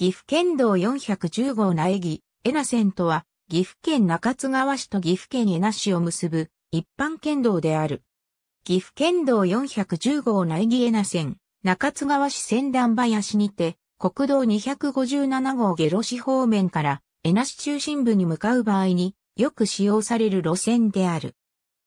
岐阜県道410号苗木、恵那線とは、岐阜県中津川市と岐阜県恵那市を結ぶ一般県道である。岐阜県道410号苗木恵那線、中津川市仙段林にて、国道257号下呂市方面から恵那市中心部に向かう場合によく使用される路線である。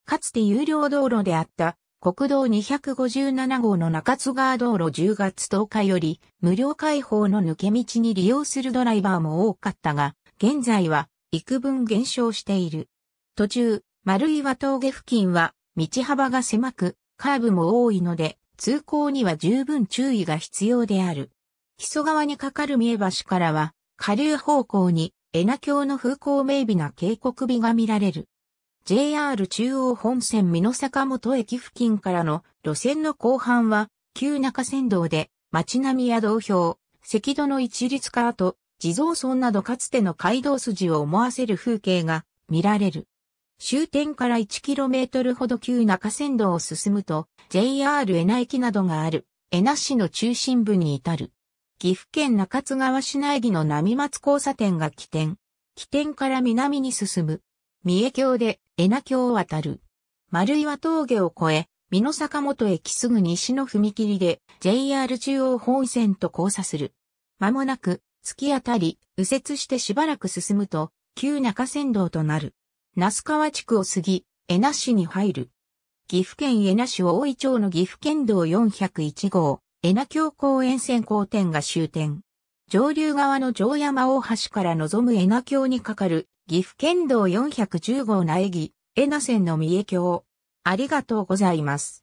かつて有料道路であった国道257号の中津川道路10月10日より無料開放の抜け道に利用するドライバーも多かったが、現在は幾分減少している。途中、丸岩峠付近は道幅が狭く、カーブも多いので、通行には十分注意が必要である。木曽川に架かる三重橋からは、下流方向に、江名橋の風光明媚な渓谷美が見られる。JR 中央本線美濃坂本駅付近からの路線の後半は、旧中山道で、街並みや道標、赤土の一律化と、地蔵村などかつての街道筋を思わせる風景が見られる。終点から 1km ほど旧中山道を進むと、JR 恵那駅などがある、恵那市の中心部に至る。岐阜県中津川市内儀の並松交差点が起点。起点から南に進む。三重峡で江那峡を渡る。丸岩峠を越え、美濃坂本駅すぐ西の踏切で JR 中央本線と交差する。間もなく、突き当たり、右折してしばらく進むと、旧中山道となる。那須川地区を過ぎ、江那市に入る。岐阜県江那市大井町の岐阜県道401号、江那峡公園線交点が終点。上流側の城山大橋から望む江那峡にかかる岐阜県道410号苗木、江名線の三重京。ありがとうございます。